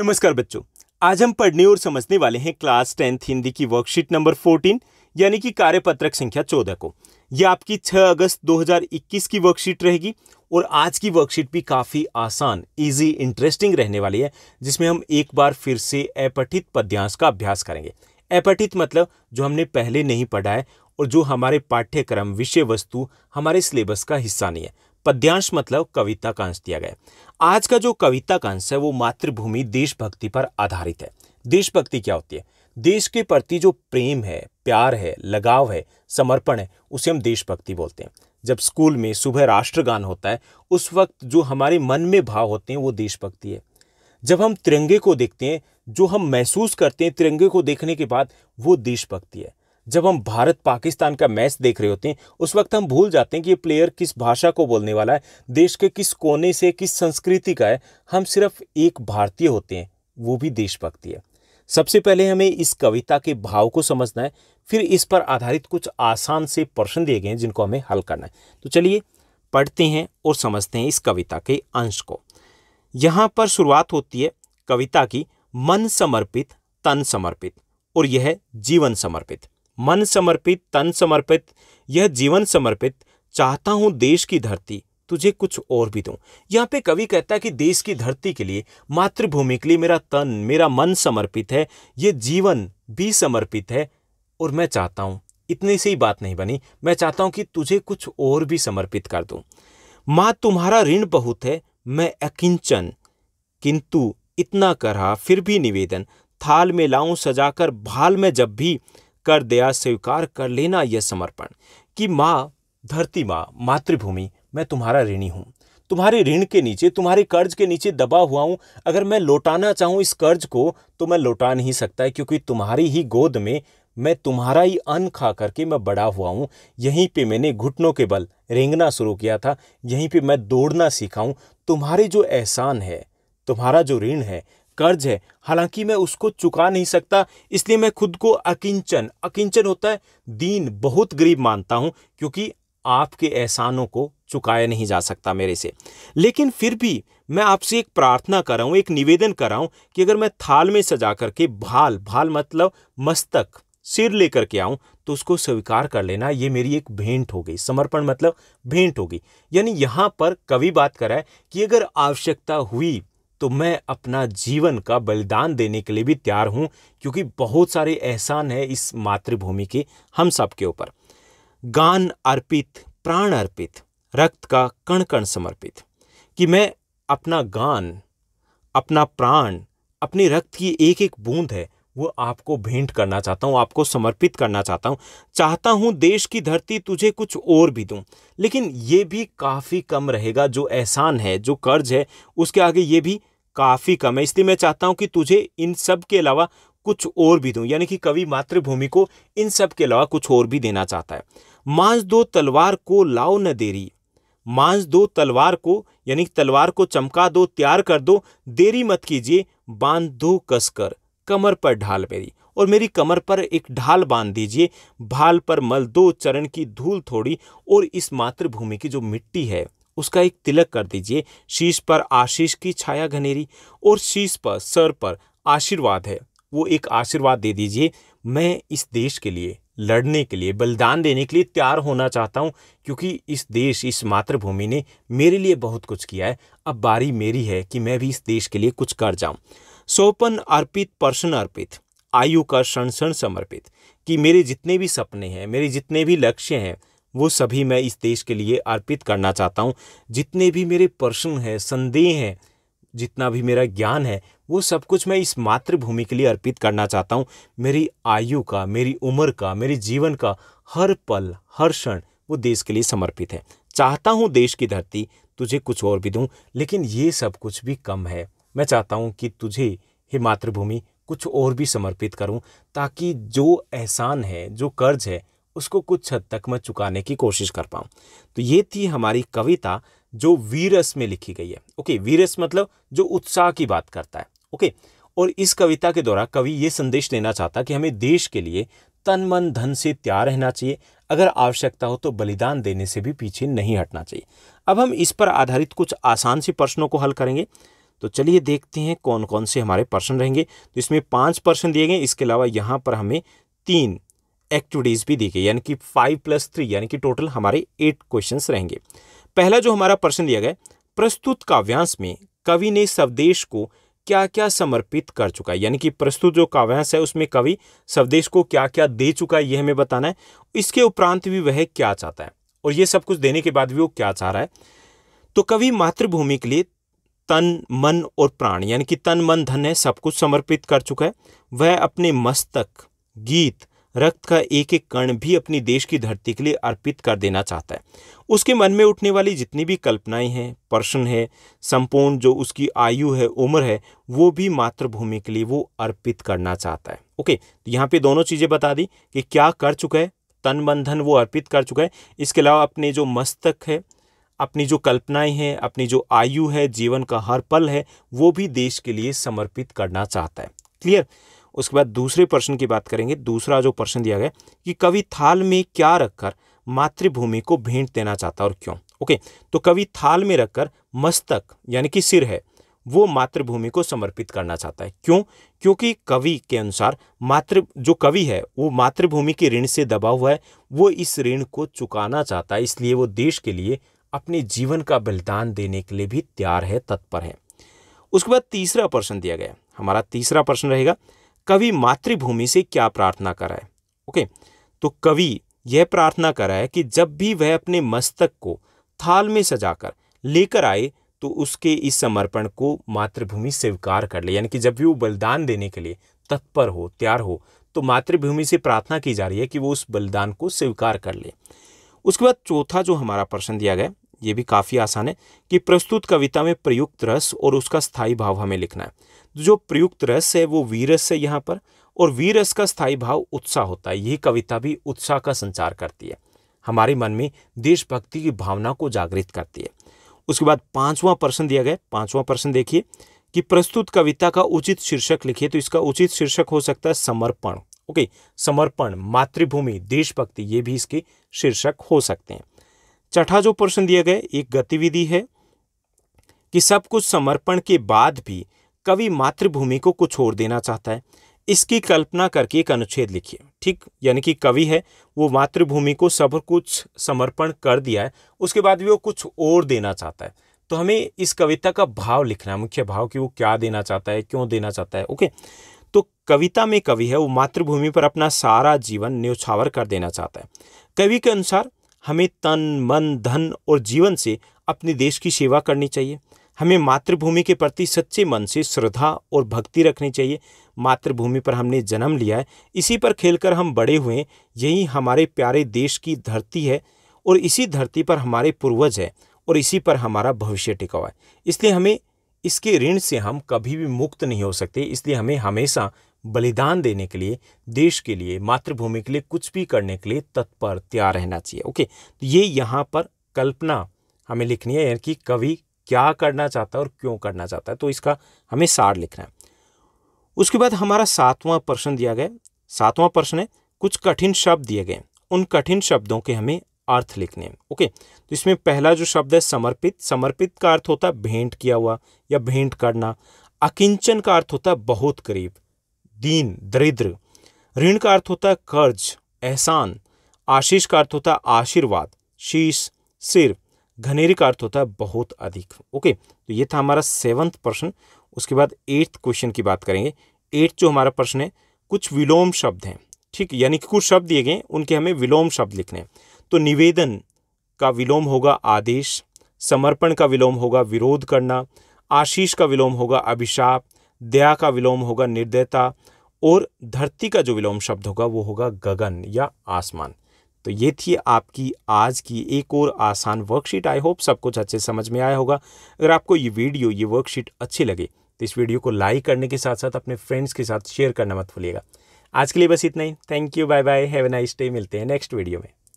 नमस्कार बच्चों आज हम पढ़ने और समझने वाले हैं क्लास टेंथ हिंदी की वर्कशीट नंबर फोर्टीन यानी कि कार्यपत्रक संख्या चौदह को यह आपकी 6 अगस्त 2021 की वर्कशीट रहेगी और आज की वर्कशीट भी काफ़ी आसान इजी इंटरेस्टिंग रहने वाली है जिसमें हम एक बार फिर से अपठित पद्यांश का अभ्यास करेंगे अपठित मतलब जो हमने पहले नहीं पढ़ा है और जो हमारे पाठ्यक्रम विषय वस्तु हमारे सिलेबस का हिस्सा नहीं है पद्यांश मतलब कविता कांश दिया गया आज का जो कविता कांश है वो मातृभूमि देशभक्ति पर आधारित है देशभक्ति क्या होती है देश के प्रति जो प्रेम है प्यार है लगाव है समर्पण है उसे हम देशभक्ति बोलते हैं जब स्कूल में सुबह राष्ट्रगान होता है उस वक्त जो हमारे मन में भाव होते हैं वो देशभक्ति है जब हम तिरंगे को देखते हैं जो हम महसूस करते हैं तिरंगे को देखने के बाद वो देशभक्ति है जब हम भारत पाकिस्तान का मैच देख रहे होते हैं उस वक्त हम भूल जाते हैं कि ये प्लेयर किस भाषा को बोलने वाला है देश के किस कोने से किस संस्कृति का है हम सिर्फ एक भारतीय होते हैं वो भी देशभक्ति है सबसे पहले हमें इस कविता के भाव को समझना है फिर इस पर आधारित कुछ आसान से प्रश्न दिए गए हैं जिनको हमें हल करना है तो चलिए पढ़ते हैं और समझते हैं इस कविता के अंश को यहाँ पर शुरुआत होती है कविता की मन समर्पित तन समर्पित और यह जीवन समर्पित मन समर्पित तन समर्पित यह जीवन समर्पित चाहता हूं देश की धरती तुझे कुछ और भी दूं यहाँ पे कवि कहता है कि देश की धरती के लिए मातृभूमि के लिए मेरा तन मेरा मन समर्पित है ये जीवन भी समर्पित है और मैं चाहता हूं इतने से ही बात नहीं बनी मैं चाहता हूं कि तुझे कुछ और भी समर्पित कर दूं माँ तुम्हारा ऋण बहुत है मैं अकिंचन किंतु इतना करा फिर भी निवेदन थाल में लाऊं सजाकर भाल में जब भी कर दया स्वीकार कर लेना यह समर्पण कि माँ धरती माँ मातृभूमि मैं तुम्हारा ऋणी हूँ तुम्हारे ऋण के नीचे तुम्हारे कर्ज के नीचे दबा हुआ हूँ अगर मैं लौटाना चाहूँ इस कर्ज को तो मैं लौटा नहीं सकता है क्योंकि तुम्हारी ही गोद में मैं तुम्हारा ही अन्न खा करके मैं बड़ा हुआ हूँ यहीं पे मैंने घुटनों के बल रेंगना शुरू किया था यहीं पे मैं दौड़ना सीखा हूँ तुम्हारे जो एहसान है तुम्हारा जो ऋण है कर्ज है हालांकि मैं उसको चुका नहीं सकता इसलिए मैं खुद को अकिंचन अकिंचन होता है दीन बहुत गरीब मानता हूँ क्योंकि आपके एहसानों को चुकाया नहीं जा सकता मेरे से लेकिन फिर भी मैं आपसे एक प्रार्थना कर रहा हूं एक निवेदन कर रहा हूँ कि अगर मैं थाल में सजा करके भाल भाल मतलब मस्तक सिर लेकर के आऊं तो उसको स्वीकार कर लेना ये मेरी एक भेंट हो गई समर्पण मतलब भेंट हो गई यानी यहाँ पर कवि बात कर रहा है कि अगर आवश्यकता हुई तो मैं अपना जीवन का बलिदान देने के लिए भी तैयार हूँ क्योंकि बहुत सारे एहसान है इस मातृभूमि के हम सब के ऊपर गान अर्पित प्राण अर्पित रक्त का कण कण समर्पित कि मैं अपना गान अपना प्राण अपने रक्त की एक एक बूंद है वो आपको भेंट करना चाहता हूँ आपको समर्पित करना चाहता हूँ चाहता हूँ देश की धरती तुझे कुछ और भी दूँ लेकिन ये भी काफ़ी कम रहेगा जो एहसान है जो कर्ज है उसके आगे ये भी काफ़ी कम है इसलिए मैं चाहता हूँ कि तुझे इन सब के अलावा कुछ और भी दूँ यानी कि कवि मातृभूमि को इन सब के अलावा कुछ और भी देना चाहता है मांझ दो तलवार को लाओ न देरी मांझ दो तलवार को यानी तलवार को चमका दो तैयार कर दो देरी मत कीजिए बांध दो कसकर कमर पर ढाल मेरी और मेरी कमर पर एक ढाल बांध दीजिए भाल पर मल दो चरण की धूल थोड़ी और इस मातृभूमि की जो मिट्टी है उसका एक तिलक कर दीजिए शीश पर आशीष की छाया घनेरी और शीश पर सर पर आशीर्वाद है वो एक आशीर्वाद दे दीजिए मैं इस देश के लिए लड़ने के लिए बलिदान देने के लिए तैयार होना चाहता हूँ क्योंकि इस देश इस मातृभूमि ने मेरे लिए बहुत कुछ किया है अब बारी मेरी है कि मैं भी इस देश के लिए कुछ कर जाऊँ सोपन अर्पित पर्सन अर्पित आयु का क्षण क्षण समर्पित कि मेरे जितने भी सपने हैं मेरे जितने भी लक्ष्य हैं वो सभी मैं इस देश के लिए अर्पित करना चाहता हूँ जितने भी मेरे प्रश्न हैं संदेह हैं जितना भी मेरा ज्ञान है वो सब कुछ मैं इस मातृभूमि के लिए अर्पित करना चाहता हूँ मेरी आयु का मेरी उम्र का मेरे जीवन का हर पल हर क्षण वो देश के लिए समर्पित है चाहता हूँ देश की धरती तुझे कुछ और भी दूँ लेकिन ये सब कुछ भी कम है मैं चाहता हूँ कि तुझे हे मातृभूमि कुछ और भी समर्पित करूं ताकि जो एहसान है जो कर्ज है उसको कुछ हद तक मैं चुकाने की कोशिश कर पाऊँ तो ये थी हमारी कविता जो वीरस में लिखी गई है ओके वीरस मतलब जो उत्साह की बात करता है ओके और इस कविता के द्वारा कवि ये संदेश देना चाहता कि हमें देश के लिए तन मन धन से तैयार रहना चाहिए अगर आवश्यकता हो तो बलिदान देने से भी पीछे नहीं हटना चाहिए अब हम इस पर आधारित कुछ आसान से प्रश्नों को हल करेंगे तो चलिए देखते हैं कौन कौन से हमारे पर्सन रहेंगे तो इसमें पाँच पर्सन दिए गए इसके अलावा यहाँ पर हमें तीन एक्टिविटीज़ भी दी गई यानी कि फाइव प्लस थ्री यानी कि टोटल हमारे एट क्वेश्चंस रहेंगे पहला जो हमारा प्रश्न दिया गया प्रस्तुत काव्यांश में कवि ने स्वदेश को क्या क्या समर्पित कर चुका है यानी कि प्रस्तुत जो काव्यांश है उसमें कवि स्वदेश को क्या क्या दे चुका है ये हमें बताना है इसके उपरांत भी वह क्या चाहता है और ये सब कुछ देने के बाद भी वो क्या चाह रहा है तो कवि मातृभूमि के लिए तन मन और प्राण यानी कि तन मन धन है सब कुछ समर्पित कर चुका है वह अपने मस्तक गीत रक्त का एक एक कण भी अपनी देश की धरती के लिए अर्पित कर देना चाहता है उसके मन में उठने वाली जितनी भी कल्पनाएं हैं प्रश्न है संपूर्ण जो उसकी आयु है उम्र है वो भी मातृभूमि के लिए वो अर्पित करना चाहता है ओके तो यहाँ पे दोनों चीज़ें बता दी कि क्या कर चुका है तन बंधन वो अर्पित कर चुका है इसके अलावा अपने जो मस्तक है अपनी जो कल्पनाएं हैं अपनी जो आयु है जीवन का हर पल है वो भी देश के लिए समर्पित करना चाहता है क्लियर उसके बाद दूसरे प्रश्न की बात करेंगे दूसरा जो प्रश्न दिया गया कि कवि थाल में क्या रखकर मातृभूमि को भेंट देना चाहता और क्यों ओके तो कवि थाल में रखकर मस्तक यानी कि सिर है वो मातृभूमि को समर्पित करना चाहता है क्यों क्योंकि कवि के अनुसार मातृ जो कवि है वो मातृभूमि के ऋण से दबा हुआ है वो इस ऋण को चुकाना चाहता है इसलिए वो देश के लिए अपने जीवन का बलिदान देने के लिए भी तैयार है तत्पर है उसके बाद तीसरा प्रश्न दिया गया हमारा तीसरा प्रश्न रहेगा कवि मातृभूमि से क्या प्रार्थना कर रहा है ओके तो कवि यह प्रार्थना कर रहा है कि जब भी वह अपने मस्तक को थाल में सजाकर लेकर आए तो उसके इस समर्पण को मातृभूमि स्वीकार कर ले यानी कि जब भी वो बलिदान देने के लिए तत्पर हो तैयार हो तो मातृभूमि से प्रार्थना की जा रही है कि वो उस बलिदान को स्वीकार कर ले उसके बाद चौथा जो हमारा प्रश्न दिया गया ये भी काफ़ी आसान है कि प्रस्तुत कविता में प्रयुक्त रस और उसका स्थायी भाव हमें लिखना है जो प्रयुक्त रस है वो वीरस है यहाँ पर और वीरस का स्थायी भाव उत्साह होता है यही कविता भी उत्साह का संचार करती है हमारे मन में देशभक्ति की भावना को जागृत करती है उसके बाद पांचवा प्रश्न दिया गया पांचवा प्रश्न देखिए कि प्रस्तुत कविता का उचित शीर्षक लिखिए तो इसका उचित शीर्षक हो सकता है समर्पण ओके समर्पण मातृभूमि देशभक्ति ये भी इसके शीर्षक हो सकते हैं चौथा जो प्रश्न दिया गया एक गतिविधि है कि सब कुछ समर्पण के बाद भी कवि मातृभूमि को कुछ और देना चाहता है इसकी कल्पना करके एक अनुच्छेद लिखिए ठीक यानी कि कवि है वो मातृभूमि को सब कुछ समर्पण कर दिया है उसके बाद भी वो कुछ और देना चाहता है तो हमें इस कविता का भाव लिखना है मुख्य भाव कि वो क्या देना चाहता है क्यों देना चाहता है ओके कविता में कवि है वो मातृभूमि पर अपना सारा जीवन न्यौछावर कर देना चाहता है कवि के अनुसार हमें तन मन धन और जीवन से अपने देश की सेवा करनी चाहिए हमें मातृभूमि के प्रति सच्चे मन से श्रद्धा और भक्ति रखनी चाहिए मातृभूमि पर हमने जन्म लिया है इसी पर खेलकर हम बड़े हुए यही हमारे प्यारे देश की धरती है और इसी धरती पर हमारे पूर्वज है और इसी पर हमारा भविष्य टिका हुआ है इसलिए हमें इसके ऋण से हम कभी भी मुक्त नहीं हो सकते इसलिए हमें हमेशा बलिदान देने के लिए देश के लिए मातृभूमि के लिए कुछ भी करने के लिए तत्पर तैयार रहना चाहिए ओके तो ये यहाँ पर कल्पना हमें लिखनी है यानी कि कवि क्या करना चाहता है और क्यों करना चाहता है तो इसका हमें सार लिखना है उसके बाद हमारा सातवां प्रश्न दिया गया सातवां प्रश्न है कुछ कठिन शब्द दिए गए उन कठिन शब्दों के हमें अर्थ लिखने हैं ओके तो इसमें पहला जो शब्द है समर्पित समर्पित का अर्थ होता है भेंट किया हुआ या भेंट करना अकिंचन का अर्थ होता है बहुत करीब दीन दरिद्र ऋण का अर्थ होता है कर्ज एहसान आशीष का अर्थ होता है आशीर्वाद शीश सिर घनेरी का अर्थ होता है बहुत अधिक ओके तो ये था हमारा सेवन्थ प्रश्न उसके बाद एट्थ क्वेश्चन की बात करेंगे एट्थ जो हमारा प्रश्न है कुछ विलोम शब्द हैं ठीक यानी कि कुछ शब्द दिए गए उनके हमें विलोम शब्द लिखने हैं तो निवेदन का विलोम होगा आदेश समर्पण का विलोम होगा विरोध करना आशीष का विलोम होगा अभिशाप दया का विलोम होगा निर्दयता और धरती का जो विलोम शब्द होगा वो होगा गगन या आसमान तो ये थी आपकी आज की एक और आसान वर्कशीट आई होप सब कुछ अच्छे समझ में आया होगा अगर आपको ये वीडियो ये वर्कशीट अच्छी लगे तो इस वीडियो को लाइक करने के साथ साथ अपने फ्रेंड्स के साथ शेयर करना मत भूलिएगा आज के लिए बस इतना ही thank you bye bye have a nice day मिलते हैं नेक्स्ट वीडियो में